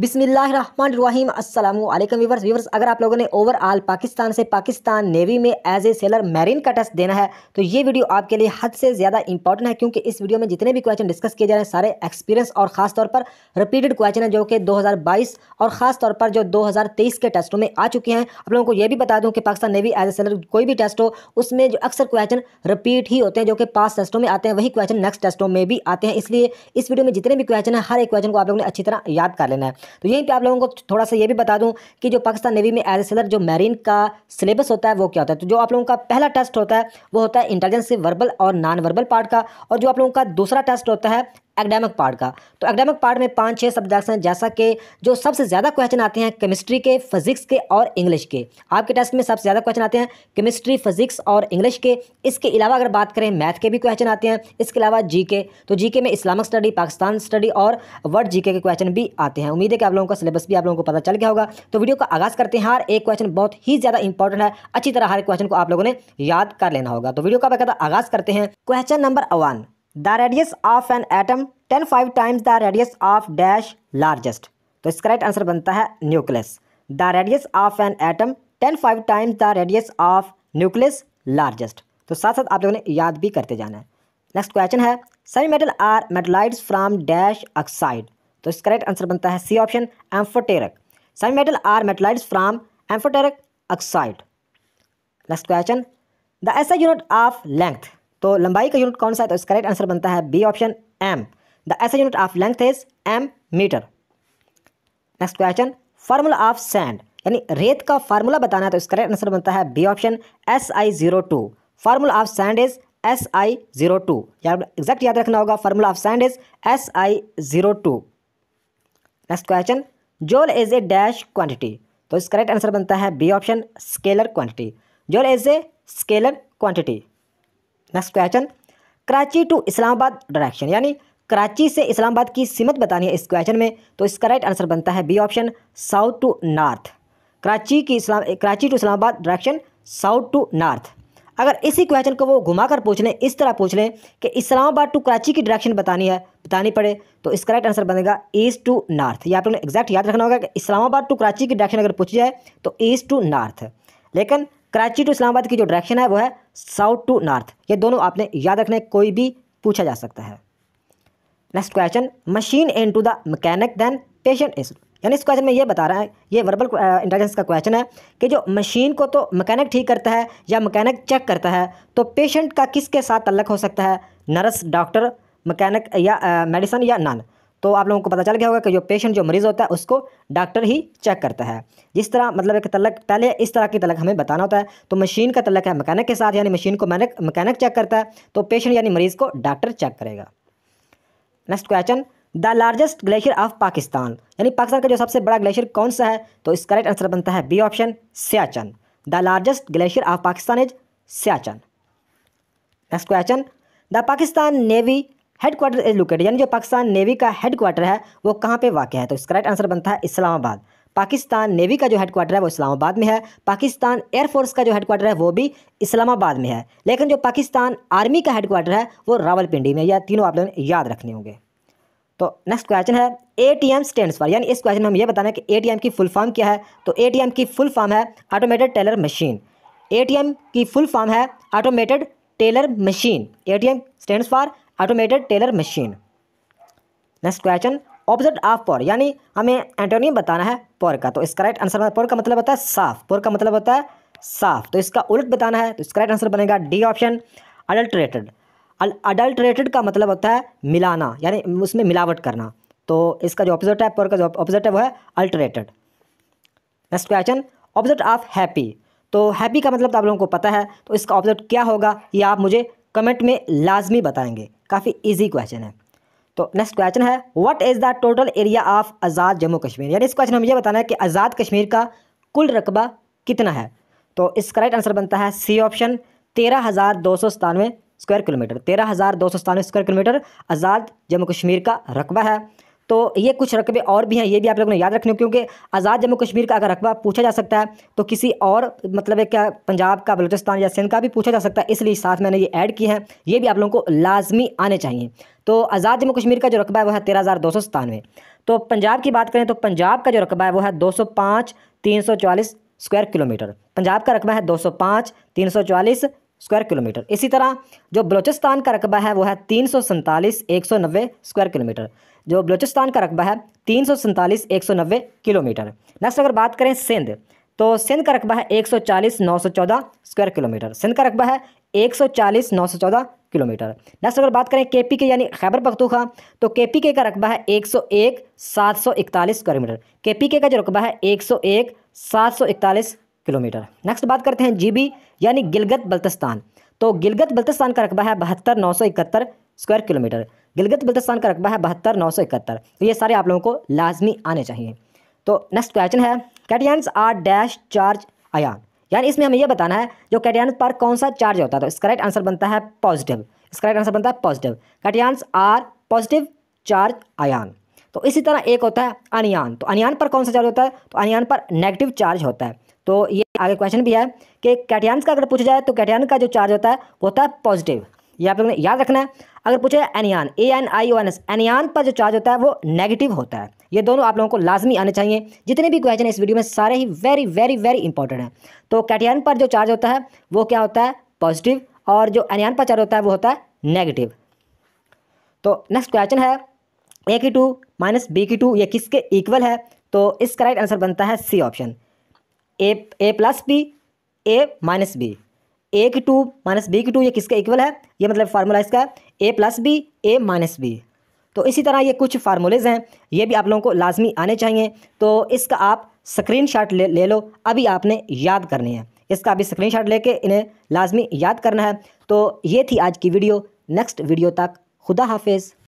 बिसमीम अल्लाम viewers viewers अगर आप लोगों ने ओवरऑल पाकिस्तान से पाकिस्तान नेवी में एज ए सेलर मैरिन का टेस्ट देना है तो ये वीडियो आपके लिए हद से ज़्यादा इंपॉर्टेंट है क्योंकि इस वीडियो में जितने भी क्वेश्चन डिस्कस किए जा रहे हैं सारे एक्सपीरियंस और खासतौर पर रिपीटेड क्वेश्चन है जो कि बाईस और ख़ासतौर पर जो तेईस के टेस्टों में आ चुके हैं आप लोगों को ये भी बता दूँ कि Pakistan navy as a sailor कोई भी टेस्ट हो उसमें जो अक्सर क्वेश्चन रिपीट ही होते हैं जो कि पास टेस्टों में आते हैं वही क्वेश्चन नेक्स्ट टेस्टों में भी आते हैं इसलिए इस वीडियो में जितने भी क्वेश्चन हैं हर एक क्वेश्चन को आप लोगों ने अच्छी तरह याद कर लेना है तो यहीं पर आप लोगों को थोड़ा सा ये भी बता दूँ कि जो पाकिस्तान नेवी में एज ए सेलर जो मैरीन का सिलेबस होता है वो क्या होता है तो जो आप लोगों का पहला टेस्ट होता है वो होता है इंटेलिजेंस वर्बल और नॉन वर्बल पार्ट का और जो आप लोगों का दूसरा टेस्ट होता है एकेडमिक पार्ट का तो एकेडमिक पार्ट में पाँच छः सब्जेक्ट्स हैं जैसा कि जो सबसे ज़्यादा क्वेश्चन आते हैं केमिस्ट्री के फिजिक्स के और इंग्लिश के आपके टेस्ट में सबसे ज़्यादा क्वेश्चन आते हैं केमिस्ट्री फिजिक्स और इंग्लिश के इसके अलावा अगर बात करें मैथ के भी क्वेश्चन आते हैं इसके अलावा जी तो के तो जी के में इस्लामिक स्टडी पाकिस्तान स्टडी और वर्ड जी के क्वेश्चन भी आते हैं उम्मीद है कि आप लोगों का सिलेबस भी आप लोगों को पता चल गया होगा तो वीडियो का आगाज़ करते हैं हर एक क्वेश्चन बहुत ही ज़्यादा इंपॉर्टेंट है अच्छी तरह हर क्वेश्चन को आप लोगों ने याद कर लेना होगा तो वीडियो का बेकदा आगाज़ करते हैं question number one the radius of an atom ten five times the radius of dash largest तो इसका राइट आंसर बनता है nucleus the radius of an atom ten five times the radius of nucleus largest तो साथ साथ आप लोगों ने याद भी करते जाना है नेक्स्ट क्वेश्चन है semi metal are metalloids from dash oxide तो इसका राइट आंसर बनता है C option amphoteric semi metal are metalloids from amphoteric oxide next question the SI unit of length तो लंबाई का यूनिट कौन सा है तो इसका राइट आंसर बनता है B option M the S unit of length is M metre next question formula of sand यानी रेत का फार्मूला बताना है तो इसका राइट आंसर बनता है B option S I zero two formula of sand is S I zero two यार एग्जैक्ट याद रखना होगा formula of sand is S I zero two next question joule is a dash quantity तो इसका right answer बनता है B option scalar quantity joule is a scalar quantity next question Karachi to Islamabad direction यानी कराची से इस्लामाबाद की सीमत बतानी है इस क्वेश्चन में तो इसका राइट आंसर बनता है B option south to north Karachi की Islam Karachi to Islamabad direction south to north अगर इसी क्वेश्चन को वो घुमाकर पूछ लें इस तरह पूछ लें कि इस्लामाबाद टू कराची की डायरेक्शन बतानी है बतानी पड़े तो इसका राइट आंसर बनेगा ईस्ट टू नॉर्थ या आप लोगों ने एग्जैक्ट याद रखना होगा कि इस्लामाबाद टू कराची की डायरेक्शन अगर पूछी जाए तो ईस्ट टू नॉर्थ लेकिन कराची टू इस्लामाबाद की जो डायरेक्शन है वो है साउथ टू नॉर्थ ये दोनों आपने याद रखने कोई भी पूछा जा सकता है next question machine in to the mechanic then patient is यानी इस क्वेश्चन में ये बता रहा है ये वर्बल इंटेलिजेंस का क्वेश्चन है कि जो मशीन को तो मकैनिक ठीक करता है या मकैनिक चेक करता है तो पेशेंट का किसके साथ तल्लक हो सकता है नर्स डॉक्टर मकैनिक या मेडिसन या नन तो आप लोगों को पता चल गया होगा कि जो पेशेंट जो मरीज़ होता है उसको डॉक्टर ही चेक करता है जिस तरह मतलब एक तलक पहले इस तरह की तलक हमें बताना होता है तो मशीन का तलक है मकैनिक के साथ यानी मशीन को मैनिक मकैनिक चेक करता है तो पेशेंट यानी मरीज़ को डॉक्टर चेक करेगा next question the largest glacier of Pakistan यानी पाकिस्तान का जो सबसे बड़ा ग्लेशियर कौन सा है तो इसका करेक्ट आंसर बनता है B option Siachen the largest glacier of Pakistan is Siachen next question the Pakistan navy headquarter is located यानी जो पाकिस्तान नेवी का हेडक्वार्टर है वो कहाँ पे वाक़ है तो इसका राइट आंसर बनता है इस्लामाबाद पाकिस्तान नेवी का जो हेडक्वार्टर है वो इस्लामाबाद में है पाकिस्तान एयरफोर्स का जो हेडक्वार्टर है वो भी इस्लामाबाद में है लेकिन जो पाकिस्तान आर्मी का हेडक्वार्टर है वो रावलपिंडी में यह तीनों आप लोगों ने याद रखने होंगे तो नेक्स्ट क्वेश्चन है A T M stand for यानी इस क्वेश्चन में हम ये बताना है कि ए टी एम की फुल फॉर्म क्या है तो ए टी एम की फुल फॉर्म है automated teller machine A T M की फुल फॉर्म है automated teller machine A T M stand for automated teller machine next question object of pure यानी हमें antonym बताना है पोर का तो इसका राइट आंसर पोर का मतलब होता है साफ पोर का मतलब होता है साफ तो इसका उलट बताना है तो इसका राइट आंसर बनेगा डी ऑप्शन अडल्ट्रेटेड अडल्ट्रेटेड का मतलब होता है मिलाना यानी उसमें मिलावट करना तो इसका जो ऑपोजिट है पोर का जो ऑपोजिट है वो है adulterated next question object of happy तो हैप्पी का मतलब तो आप लोगों को पता है तो इसका ऑब्जेक्ट क्या होगा ये आप मुझे कमेंट में लाजमी बताएंगे काफ़ी ईजी क्वेश्चन है तो नेक्स्ट क्वेश्चन है what is the total area of Azad Jammu Kashmir यानी इस क्वेश्चन में ये बताना है कि आज़ाद कश्मीर का कुल रकबा कितना है तो इसका राइट आंसर बनता है सी ऑप्शन तेरह हज़ार दो सौ सतानवे स्क्वायर किलोमीटर तेरह हज़ार दो सौ सतानवे स्क्वायर किलोमीटर आज़ाद जम्मू कश्मीर का रकबा है तो ये कुछ रकबे और भी हैं ये भी आप लोगों ने याद रखने क्योंकि आज़ाद जम्मू कश्मीर का अगर रकबा पूछा जा सकता है तो किसी और मतलब है क्या पंजाब का बलूचिस्तान या सिंध का भी पूछा जा सकता है इसलिए साथ मैंने ये ऐड किए हैं ये भी आप लोगों को लाजमी आने चाहिए तो आज़ाद जम्मू कश्मीर का जो रकबा है वह है तेरह हज़ार दो सौ सतानवे तो पंजाब की बात करें तो पंजाब का जो रकबा है वो है दो सौ पाँच तीन सौ चालीस स्क्वायर किलोमीटर पंजाब का रकबा है दो सौ पाँच तीन सौ चालीस स्क्वायर किलोमीटर इसी तरह जो बलोचिस्तान का रकबा है वो है तीन सौ सैंतालीस एक सौ नब्बे स्क्वायर किलोमीटर जो बलोचिस्तान का रकबा है तीन सौ सैंतालीस एक सौ नब्बे किलोमीटर नेक्स्ट अगर बात करें सिंध तो सिंध का रकबा है एक सौ चालीस नौ सौ चौदह स्क्वायर किलोमीटर सिंध का रकबा है एक सौ चालीस नौ सौ चौदह किलोमीटर नेक्स्ट अगर बात करें के पी के यानी खैबर पख्तूखा तो के पी के का रकबा है एक सौ एक सात सौ इकतालीस स्क्वायर मीटर के पी के का जो रकबा है एक सौ एक सात सौ इकतालीस किलोमीटर नेक्स्ट बात करते हैं जीबी यानी गिलगत बल्तिस्तान तो गिलगत बल्तिस्तान का रकबा है बहत्तर नौ सौ इकहत्तर स्क्वायर किलोमीटर गिलगत बल्तिस्तान का रकबा है बहत्तर नौ सौ इकहत्तर तो ये सारे आप लोगों को लाजमी आने चाहिए तो नेक्स्ट क्वेश्चन है cations are dash charge ion यानी इसमें हमें यह बताना है जो कैटियंस पर कौन सा चार्ज होता है तो इसका राइट आंसर बनता है पॉजिटिव इसका राइट आंसर बनता है positive cations are positive charge ion तो इसी तरह एक होता है अनियान तो अनियान पर कौन सा चार्ज होता है तो अनियान पर नेगेटिव चार्ज होता है तो ये आगे क्वेश्चन भी है कि कैटियांस का अगर पूछा जाए तो कैटियान का जो चार्ज होता है वो होता है पॉजिटिव ये आप लोगों ने याद रखना है अगर पूछे anion A N I O N S anion पर जो चार्ज होता है वो नेगेटिव होता है ये दोनों आप लोगों को लाजमी आने चाहिए जितने भी क्वेश्चन इस वीडियो में सारे ही वेरी वेरी वेरी इंपॉर्टेंट हैं तो कैटियान पर जो चार्ज होता है वो क्या होता है पॉजिटिव और जो एनियान पर चार्ज होता है वो होता है नेगेटिव तो नेक्स्ट क्वेश्चन है ए की टू माइनस बी की टू ये किसके इक्वल है तो इसका राइट आंसर बनता है C option A A plus B A minus B A की टू माइनस बी की टू ये किसका इक्वल है ये मतलब फार्मूला इसका A plus B A minus B तो इसी तरह ये कुछ फार्मूलेज़ हैं ये भी आप लोगों को लाजमी आने चाहिए तो इसका आप स्क्रीन शाट ले, ले लो अभी आपने याद करनी है इसका अभी स्क्रीन ले लेके इन्हें लाजमी याद करना है तो ये थी आज की वीडियो नेक्स्ट वीडियो तक खुदा हाफिज़